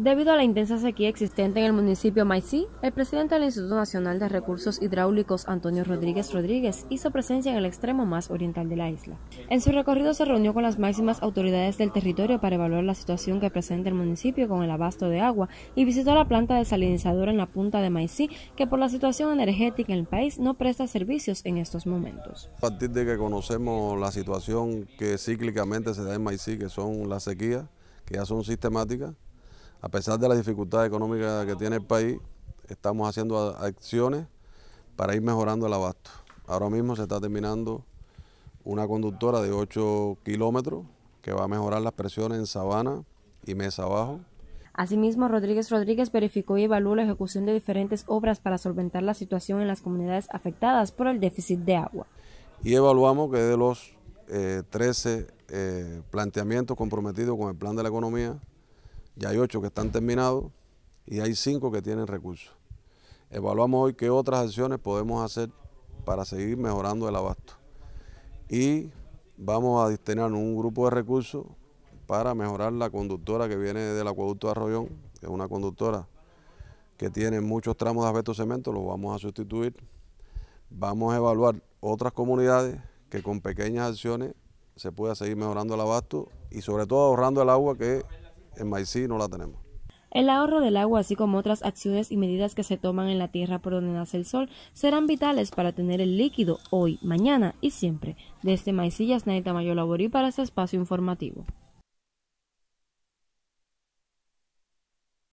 Debido a la intensa sequía existente en el municipio Maicí, el presidente del Instituto Nacional de Recursos Hidráulicos, Antonio Rodríguez Rodríguez, hizo presencia en el extremo más oriental de la isla. En su recorrido se reunió con las máximas autoridades del territorio para evaluar la situación que presenta el municipio con el abasto de agua y visitó la planta desalinizadora en la punta de Maicí, que por la situación energética en el país no presta servicios en estos momentos. A partir de que conocemos la situación que cíclicamente se da en Maicí, que son las sequías, que ya son sistemáticas, a pesar de las dificultades económicas que tiene el país, estamos haciendo acciones para ir mejorando el abasto. Ahora mismo se está terminando una conductora de 8 kilómetros que va a mejorar las presiones en Sabana y Mesa Abajo. Asimismo, Rodríguez Rodríguez verificó y evaluó la ejecución de diferentes obras para solventar la situación en las comunidades afectadas por el déficit de agua. Y evaluamos que de los 13 eh, eh, planteamientos comprometidos con el plan de la economía, ya hay ocho que están terminados y hay cinco que tienen recursos. Evaluamos hoy qué otras acciones podemos hacer para seguir mejorando el abasto. Y vamos a destinar un grupo de recursos para mejorar la conductora que viene del acueducto de Arroyón, que es una conductora que tiene muchos tramos de abeto cemento, lo vamos a sustituir. Vamos a evaluar otras comunidades que con pequeñas acciones se pueda seguir mejorando el abasto y sobre todo ahorrando el agua que en Maicí no la tenemos. El ahorro del agua, así como otras acciones y medidas que se toman en la tierra por donde nace el sol, serán vitales para tener el líquido hoy, mañana y siempre. Desde Maicillas, Naita Mayor Laborí para este espacio informativo.